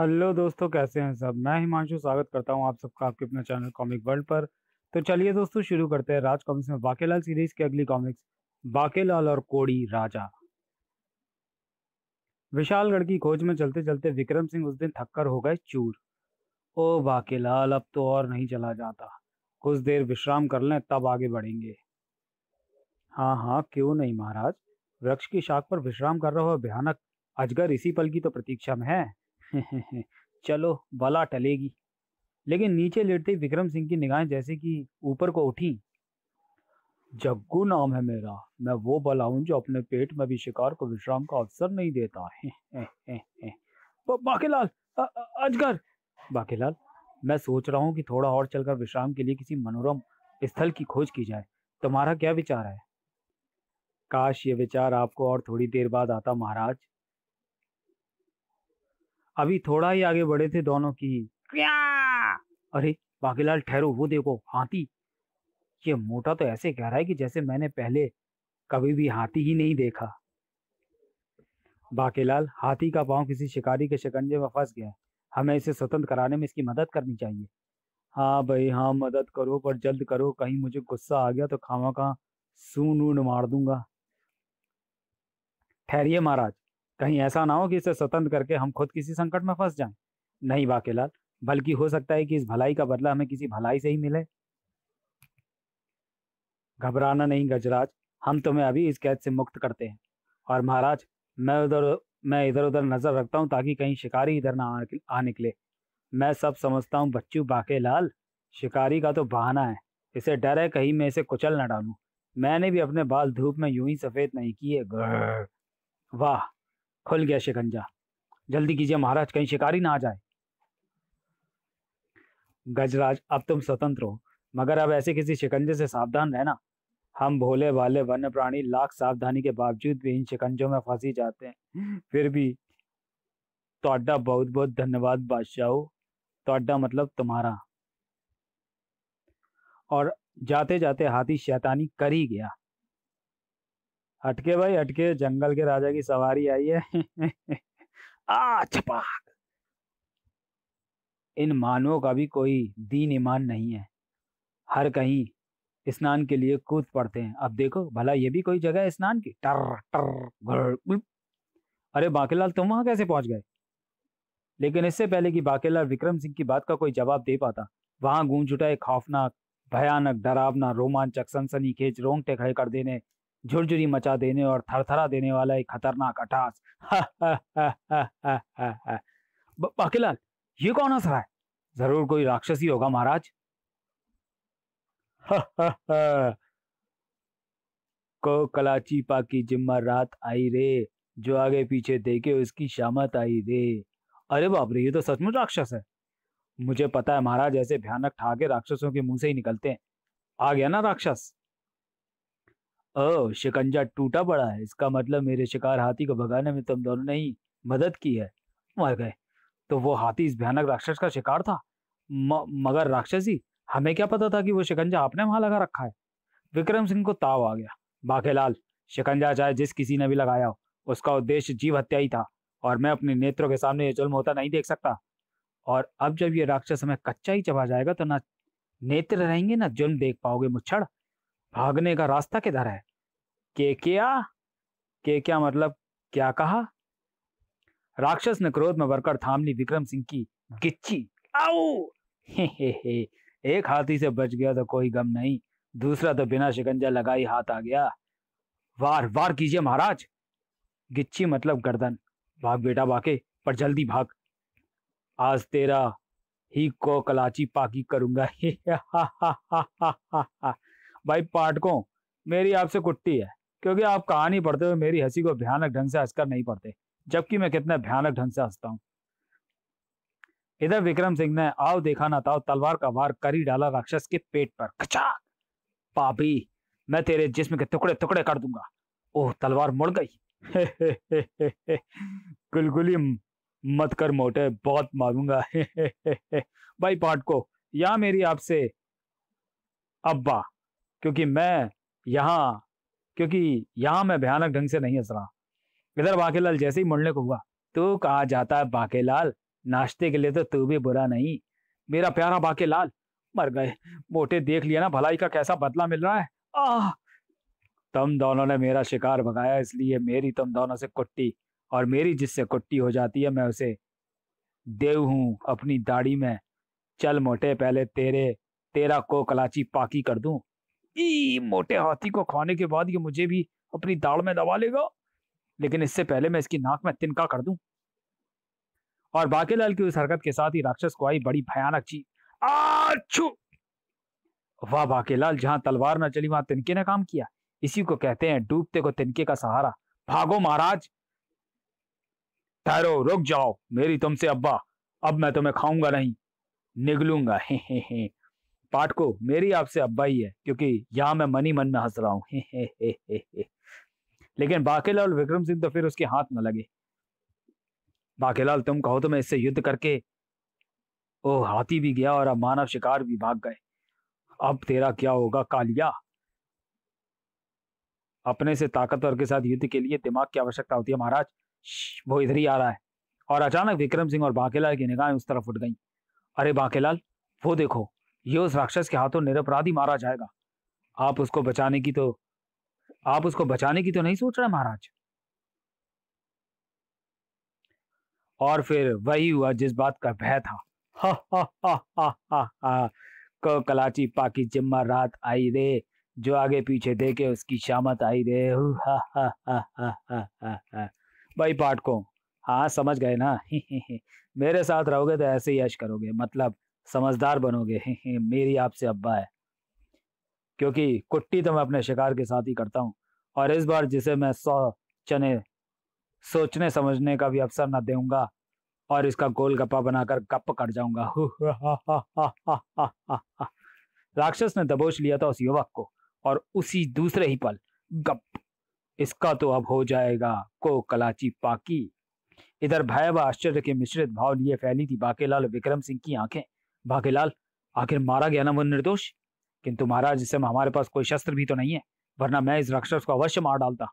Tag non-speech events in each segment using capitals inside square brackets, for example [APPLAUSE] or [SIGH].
Hello दोस्तों कैसे हैं सब मैं हिमांशु स्वागत करता हूं आप सबका आपके अपने चैनल कॉमिक वर्ल्ड पर तो चलिए दोस्तों शुरू करते हैं राज कॉमिक्स में बाकेलाल सीरीज की अगली कॉमिक्स बाकेलाल और कोड़ी राजा विशालगढ़ की खोज में चलते चलते विक्रम सिंह उस दिन थक्कर हो गए चूर ओ बाकेलाल अब तो और नहीं चला जाता कुछ देर विश्राम कर लें तब आगे बढ़ेंगे हाँ हाँ क्यों नहीं महाराज वृक्ष की शाख पर विश्राम कर रहा हो भयानक अजगर इसी पल की तो प्रतीक्षा में है चलो बला टलेगी लेकिन नीचे लेटते विक्रम सिंह की निगाहें जैसे कि ऊपर को उठी जग्गू नाम है मेरा मैं वो बला हूं जो अपने पेट में भी शिकार को विश्राम का अवसर नहीं देता है बाकेलाल अजगर बाकेलाल मैं सोच रहा हूँ कि थोड़ा और चलकर विश्राम के लिए किसी मनोरम स्थल की खोज की जाए तुम्हारा क्या विचार है काश ये विचार आपको और थोड़ी देर बाद आता महाराज अभी थोड़ा ही आगे बढ़े थे दोनों की क्या अरे बाकीलाल ठहरो वो देखो हाथी ये मोटा तो ऐसे कह रहा है कि जैसे मैंने पहले कभी भी हाथी ही नहीं देखा बाकीलाल हाथी का पांव किसी शिकारी के शिकंजे में फंस गया हमें इसे स्वतंत्र कराने में इसकी मदद करनी चाहिए हाँ भाई हाँ मदद करो पर जल्द करो कहीं मुझे गुस्सा आ गया तो खामा का सून ऊन मार दूंगा ठहरिए महाराज कहीं ऐसा ना हो कि इसे स्वतंत्र करके हम खुद किसी संकट में फंस जाएं नहीं बाकेलाल बल्कि हो सकता है कि इस भलाई का बदला हमें किसी भलाई से ही मिले घबराना नहीं गजराज हम तुम्हें अभी इस कैद से मुक्त करते हैं और महाराज मैं उधर मैं इधर उधर नज़र रखता हूँ ताकि कहीं शिकारी इधर ना आ निकले मैं सब समझता हूँ बच्चू बाकेलाल शिकारी का तो बहाना है इसे डर है कहीं मैं इसे कुचल न डालू मैंने भी अपने बाल धूप में यूं ही सफ़ेद नहीं किए वाह खुल गया शिकंजा जल्दी कीजिए महाराज कहीं शिकारी ना आ जाए गजराज अब तुम स्वतंत्र हो मगर अब ऐसे किसी शिकंजे से सावधान रहना हम भोले भाले वन्य प्राणी लाख सावधानी के बावजूद भी इन शिकंजों में फंसी जाते हैं फिर भी तोड्डा बहुत बहुत धन्यवाद बादशाह तोड्डा मतलब तुम्हारा और जाते जाते हाथी शैतानी कर ही गया हटके भाई हटके जंगल के राजा की सवारी आई है [LAUGHS] आ छपाक इन मानवों का भी कोई दीन ईमान नहीं है हर कहीं स्नान के लिए कूद पड़ते हैं अब देखो भला ये भी कोई जगह है स्नान की टर टर अरे बाकेलाल तुम वहां कैसे पहुंच गए लेकिन इससे पहले कि बाकेलाल विक्रम सिंह की बात का कोई जवाब दे पाता वहां गूंज उठा एक खौफनाक भयानक डरावना रोमांचक सनसनी खेज रोंगटे खड़े कर देने झुरझुरी मचा देने और थरथरा देने वाला एक खतरनाक अटास [LAUGHS] बाकीलाल ये कौन हंस रहा है जरूर कोई राक्षसी होगा महाराज [LAUGHS] को कलाची पाकी जिम्मा रात आई रे जो आगे पीछे देखे उसकी शामत आई रे अरे बाप रे ये तो सचमुच राक्षस है मुझे पता है महाराज ऐसे भयानक ठाके राक्षसों के मुंह से ही निकलते हैं आ गया ना राक्षस ओ शिकंजा टूटा पड़ा है इसका मतलब मेरे शिकार हाथी को भगाने में तुम दोनों ने ही मदद की है मर गए तो वो हाथी इस भयानक राक्षस का शिकार था म, मगर राक्षसी हमें क्या पता था कि वो शिकंजा आपने वहां लगा रखा है विक्रम सिंह को ताव आ गया बाकेलाल शिकंजा चाहे जिस किसी ने भी लगाया हो उसका उद्देश्य जीव हत्या ही था और मैं अपने नेत्रों के सामने ये जुल्म होता नहीं देख सकता और अब जब ये राक्षस हमें कच्चा ही चबा जाएगा तो ना नेत्र रहेंगे ना जुल्म देख पाओगे मुच्छड़ भागने का रास्ता किधर है के क्या के क्या मतलब क्या कहा राक्षस ने क्रोध में भरकर थाम ली विक्रम सिंह की गिच्ची आओ हे हे हे एक हाथी से बच गया तो कोई गम नहीं दूसरा तो बिना शिकंजा लगाई हाथ आ गया वार वार कीजिए महाराज गिच्ची मतलब गर्दन भाग बेटा बाके पर जल्दी भाग आज तेरा ही को कलाची पाकी करूंगा [LAUGHS] भाई पाठकों मेरी आपसे कुट्टी है क्योंकि आप कहानी पढ़ते हुए मेरी हंसी को भयानक ढंग से हंसकर नहीं पढ़ते जबकि मैं कितना भयानक ढंग से हंसता हूँ इधर विक्रम सिंह ने आओ देखा ना था तलवार का वार करी डाला राक्षस के पेट पर खचा पापी मैं तेरे जिस्म के टुकड़े टुकड़े कर दूंगा ओह तलवार मुड़ गई [LAUGHS] गुलगुली मत कर मोटे बहुत मारूंगा [LAUGHS] भाई पाठ को या मेरी आपसे अब्बा क्योंकि मैं यहाँ क्योंकि यहाँ मैं भयानक ढंग से नहीं हंस रहा इधर बाकेलाल जैसे ही मुड़ने को हुआ तो कहा जाता है बाकेलाल नाश्ते के लिए तो तू भी बुरा नहीं मेरा प्यारा बाकेलाल मर गए मोटे देख लिया ना भलाई का कैसा बदला मिल रहा है आह तुम दोनों ने मेरा शिकार भगाया इसलिए मेरी तुम दोनों से कुट्टी और मेरी जिससे कुट्टी हो जाती है मैं उसे देव हूं अपनी दाढ़ी में चल मोटे पहले तेरे तेरा को कलाची पाकी कर दूं ई मोटे हाथी को खाने के बाद ये मुझे भी अपनी दाड़ में दबा लेगा लेकिन इससे पहले मैं इसकी नाक में तिनका कर दूं और बाकेलाल की उस हरकत के साथ ही राक्षस को आई बड़ी भयानक चीज आछू वाह बाकेलाल जहां तलवार न चली वहां तिनके ने काम किया इसी को कहते हैं डूबते को तिनके का सहारा भागो महाराज ठहरो रुक जाओ मेरी तुमसे अब्बा अब मैं तुम्हें खाऊंगा नहीं निगलूंगा हे हे हे पाठको को मेरी आपसे अब्बा ही है क्योंकि यहाँ मैं मनी मन में हंस रहा हूँ [LAUGHS] लेकिन बाकेलाल विक्रम सिंह तो फिर उसके हाथ न लगे बाकेलाल तुम कहो तो मैं इससे युद्ध करके ओ हाथी भी गया और अब मानव शिकार भी भाग गए अब तेरा क्या होगा कालिया अपने से ताकतवर के साथ युद्ध के लिए दिमाग की आवश्यकता होती है महाराज वो इधर ही आ रहा है और अचानक विक्रम सिंह और बाकेलाल की निगाहें उस तरफ उठ गईं अरे बाकेलाल वो देखो ये उस राक्षस के हाथों निरपराधी मारा जाएगा आप उसको बचाने की तो आप उसको बचाने की तो नहीं सोच रहे महाराज और फिर वही हुआ जिस बात का भय था कलाची पाकी जिम्मा रात आई रे जो आगे पीछे देखे उसकी शामत आई रे हा हा हा हा हा हा भाई पाठ को हाँ समझ गए ना [LAUGHS] मेरे साथ रहोगे तो ऐसे ही यश करोगे मतलब समझदार बनोगे [LAUGHS] मेरी आपसे अब्बा है क्योंकि कुट्टी तो मैं अपने शिकार के साथ ही करता हूँ और इस बार जिसे मैं सौ चने सोचने समझने का भी अवसर ना दूंगा और इसका गोल गप्पा बनाकर गप कर जाऊंगा [LAUGHS] राक्षस ने दबोच लिया था उस युवक को और उसी दूसरे ही पल गप इसका तो अब हो जाएगा को कलाची पाकी इधर भय व आश्चर्य के मिश्रित भाव लिए फैली थी बाकेलाल विक्रम सिंह की आंखें भाग्यलाल आखिर मारा गया ना वो निर्दोष किंतु महाराज समय हमारे पास कोई शस्त्र भी तो नहीं है वरना मैं इस राक्षस को अवश्य मार डालता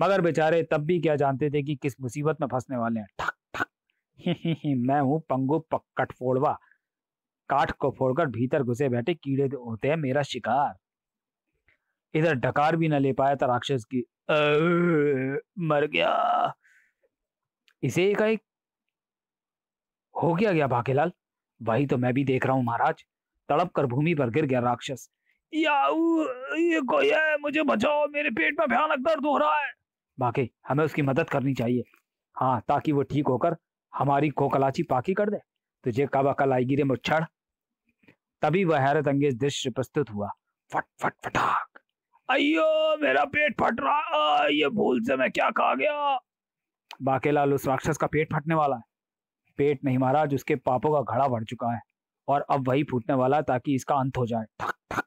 मगर बेचारे तब भी क्या जानते थे कि किस मुसीबत में फंसने वाले हैं ठक ठक मैं हूं पंगु पक्कट फोड़वा काठ को फोड़कर भीतर घुसे बैठे कीड़े तो होते हैं मेरा शिकार इधर डकार भी न ले पाया था राक्षस की मर गया इसे एक हो गया गया भाकेलाल वही तो मैं भी देख रहा हूँ महाराज तड़प कर भूमि पर गिर गया राक्षस याऊ ये कोई है मुझे बचाओ मेरे पेट में भयानक दर्द हो रहा है बाकी हमें उसकी मदद करनी चाहिए हाँ ताकि वो ठीक होकर हमारी कोकलाची पाकी कर दे तुझे कब अकल आएगी रे मुच्छड़ तभी वह हैरत अंगेज दृश्य प्रस्तुत हुआ फट फट फटाक अयो मेरा पेट फट रहा ये भूल से मैं क्या खा गया लाल उस राक्षस का पेट फटने वाला है पेट नहीं मारा जिसके पापों का घड़ा भर चुका है और अब वही फूटने वाला ताकि इसका अंत हो जाए ठक थक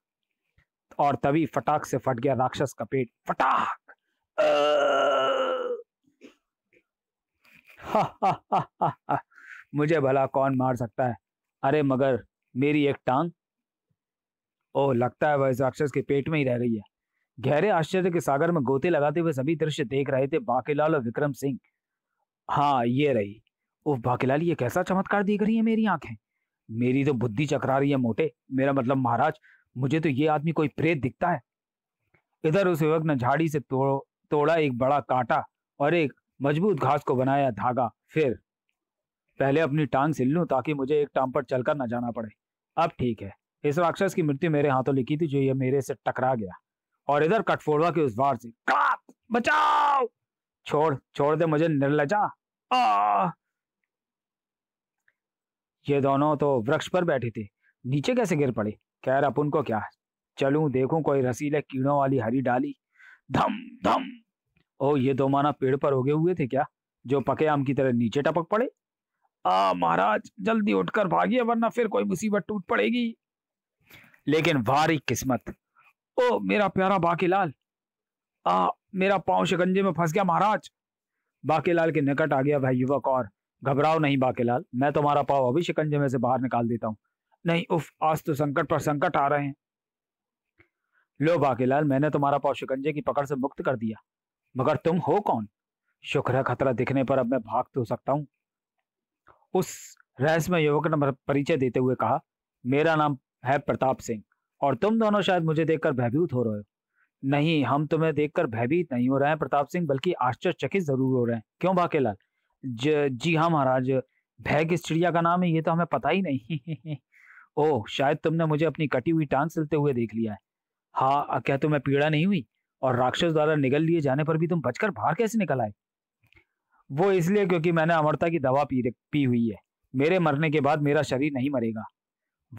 और तभी फटाक से फट गया राक्षस का पेट फटाक हा, हा, हा, मुझे भला कौन मार सकता है अरे मगर मेरी एक टांग ओ लगता है वह इस राक्षस के पेट में ही रह गई है गहरे आश्चर्य के सागर में गोते लगाते हुए सभी दृश्य देख रहे थे बाकेलाल और विक्रम सिंह हाँ ये रही ओह भाकेलाल ये कैसा चमत्कार देख रही है मेरी आंखें मेरी तो बुद्धि चकरा रही है मोटे मेरा मतलब महाराज मुझे तो ये आदमी कोई प्रेत दिखता है इधर उस युवक ने झाड़ी से तोड़ तोड़ा एक बड़ा कांटा और एक मजबूत घास को बनाया धागा फिर पहले अपनी टांग सिल लूं ताकि मुझे एक टांग पर चलकर न जाना पड़े अब ठीक है इस राक्षस की मृत्यु मेरे हाथों लिखी थी जो ये मेरे से टकरा गया और इधर कटफोड़वा के उस वार से बचाओ छोड़ छोड़ दे मुझे निर्लजा आ ये दोनों तो वृक्ष पर बैठे थे नीचे कैसे गिर पड़े खैर अपन को क्या चलूं देखूं कोई रसीले कीड़ों वाली हरी डाली धम धम ओ ये दो माना पेड़ पर उगे हुए थे क्या जो पके आम की तरह नीचे टपक पड़े आ महाराज जल्दी उठकर भागिए वरना फिर कोई मुसीबत टूट पड़ेगी लेकिन भारी किस्मत ओ मेरा प्यारा बाकीलाल आ मेरा पांव शिकंजे में फंस गया महाराज बाकीलाल के निकट आ गया वह युवक और घबराओ नहीं बाकेलाल मैं तुम्हारा पाव अभी शिकंजे में से बाहर निकाल देता हूँ नहीं उफ आज तो संकट पर संकट आ रहे हैं लो बाकेलाल मैंने तुम्हारा पाव शिकंजे की पकड़ से मुक्त कर दिया मगर तुम हो कौन शुक्र है खतरा दिखने पर अब मैं भाग तो सकता हूँ उस रहस्यमय युवक ने परिचय देते हुए कहा मेरा नाम है प्रताप सिंह और तुम दोनों शायद मुझे देखकर भयभीत हो रहे हो नहीं हम तुम्हें देखकर भयभीत नहीं हो रहे हैं प्रताप सिंह बल्कि आश्चर्यचकित जरूर हो रहे हैं क्यों भाकेलाल जी हाँ महाराज भय किस चिड़िया का नाम है ये तो हमें पता ही नहीं [LAUGHS] ओह शायद तुमने मुझे अपनी कटी हुई टांग सिलते हुए देख लिया है हाँ क्या तुम्हें तो पीड़ा नहीं हुई और राक्षस द्वारा निगल लिए जाने पर भी तुम बचकर बाहर कैसे निकल आए वो इसलिए क्योंकि मैंने अमरता की दवा पी पी हुई है मेरे मरने के बाद मेरा शरीर नहीं मरेगा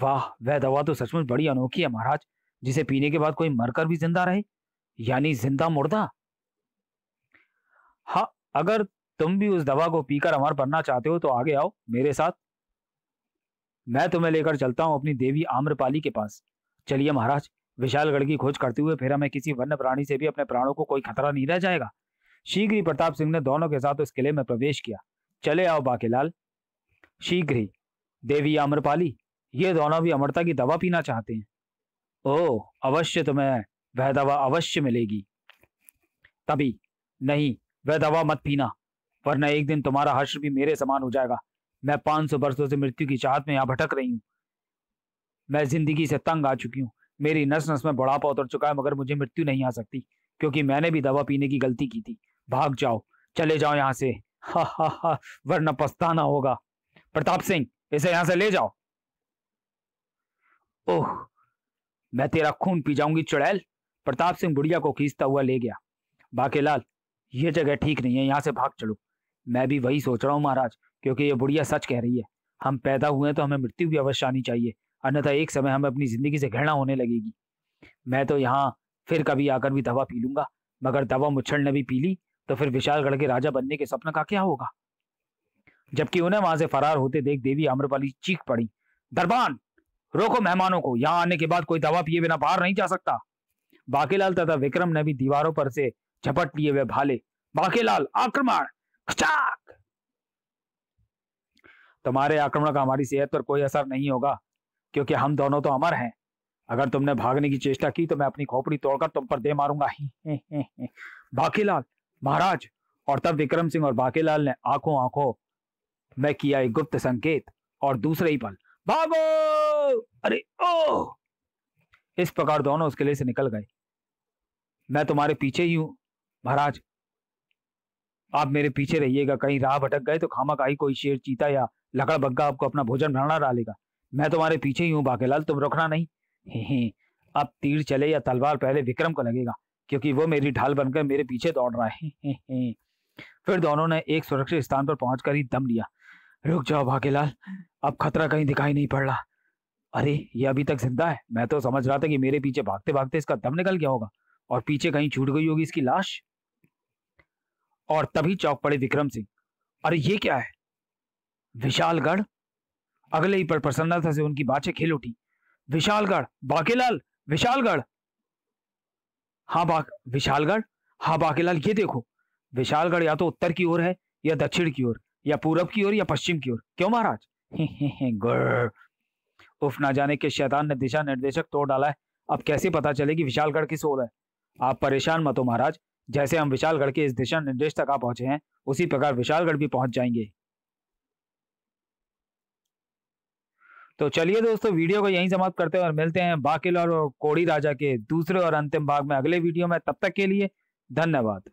वाह वह दवा तो सचमुच बड़ी अनोखी है महाराज जिसे पीने के बाद कोई मरकर भी जिंदा रहे यानी जिंदा मुर्दा हाँ अगर तुम भी उस दवा को पीकर अमर बनना चाहते हो तो आगे आओ मेरे साथ मैं तुम्हें लेकर चलता हूँ अपनी देवी आम्रपाली के पास चलिए महाराज विशालगढ़ की खोज करते हुए फिर हमें किसी वन्य प्राणी से भी अपने प्राणों को कोई खतरा नहीं रह जाएगा शीघ्र ही प्रताप सिंह ने दोनों के साथ उस किले में प्रवेश किया चले आओ बाकेलाल शीघ्र ही देवी आम्रपाली ये दोनों भी अमरता की दवा पीना चाहते हैं ओह अवश्य तुम्हें वह दवा अवश्य मिलेगी तभी नहीं वह दवा मत पीना वरना एक दिन तुम्हारा हर्ष भी मेरे समान हो जाएगा मैं पांच सौ बरसों से मृत्यु की चाहत में यहाँ भटक रही हूं मैं जिंदगी से तंग आ चुकी हूं मेरी नस नस में बड़ापा उतर चुका है मगर मुझे मृत्यु नहीं आ सकती क्योंकि मैंने भी दवा पीने की गलती की थी भाग जाओ चले जाओ यहाँ से हा हा हा वरना पछताना होगा प्रताप सिंह इसे यहां से ले जाओ ओह मैं तेरा खून पी जाऊंगी चुड़ैल प्रताप सिंह बुढ़िया को खींचता हुआ ले गया बाकेलाल ये जगह ठीक नहीं है यहाँ से भाग चलो मैं भी वही सोच रहा हूँ महाराज क्योंकि ये बुढ़िया सच कह रही है हम पैदा हुए हैं तो हमें मृत्यु भी अवश्य आनी चाहिए अन्यथा एक समय हमें अपनी जिंदगी से घृणा होने लगेगी मैं तो यहाँ फिर कभी आकर भी दवा पी लूंगा मगर दवा मुच्छल ने भी पी ली तो फिर विशालगढ़ के राजा बनने के सपना का क्या होगा जबकि उन्हें वहां से फरार होते देख देवी अम्रपाली चीख पड़ी दरबान रोको मेहमानों को यहाँ आने के बाद कोई दवा पिए बिना बाहर नहीं जा सकता बाकीलाल तथा विक्रम ने भी दीवारों पर से झपट लिए वे भाले बाकेलाल आक्रमण तुम्हारे आक्रमण का हमारी सेहत पर कोई असर नहीं होगा क्योंकि हम दोनों तो अमर हैं अगर तुमने भागने की चेष्टा की तो मैं अपनी खोपड़ी तोड़कर तुम पर दे मारूंगा ही, बाकीलाल महाराज और तब विक्रम सिंह और बाकीलाल ने आंखों आंखों में किया एक गुप्त संकेत और दूसरे ही पल भागो अरे ओ इस प्रकार दोनों उसके लिए से निकल गए मैं तुम्हारे पीछे ही हूं महाराज आप मेरे पीछे रहिएगा कहीं राह भटक गए तो खामा खाई कोई शेर चीता या लकड़ बग्गा आपको अपना भोजन भरना डालेगा मैं तुम्हारे पीछे ही हूँ बाकेलाल तुम रुकना नहीं हे हे अब तीर चले या तलवार पहले विक्रम को लगेगा क्योंकि वो मेरी ढाल बनकर मेरे पीछे दौड़ रहा है हे हे। फिर दोनों ने एक सुरक्षित स्थान पर पहुंचकर ही दम लिया रुक जाओ भाग्यलाल अब खतरा कहीं दिखाई नहीं पड़ रहा अरे ये अभी तक जिंदा है मैं तो समझ रहा था कि मेरे पीछे भागते भागते इसका दम निकल गया होगा और पीछे कहीं छूट गई होगी इसकी लाश और तभी चौक पड़े विक्रम सिंह अरे ये क्या है विशालगढ़ अगले ही पर प्रसन्नता से उनकी बातें खेल उठी विशालगढ़ बाकेलाल विशालगढ़ हाँ बा विशालगढ़ हाँ बाकेलाल ये देखो विशालगढ़ या तो उत्तर की ओर है या दक्षिण की ओर या पूरब की ओर या पश्चिम की ओर क्यों महाराज उफ ना जाने के शैतान ने दिशा निर्देशक तोड़ डाला है अब कैसे पता चले कि विशालगढ़ किस ओर है आप परेशान मत हो महाराज जैसे हम विशालगढ़ के इस दिशा निर्देश तक आ पहुंचे हैं उसी प्रकार विशालगढ़ भी पहुंच जाएंगे तो चलिए दोस्तों वीडियो को यहीं समाप्त करते हैं और मिलते हैं बाकिल और कोड़ी राजा के दूसरे और अंतिम भाग में अगले वीडियो में तब तक के लिए धन्यवाद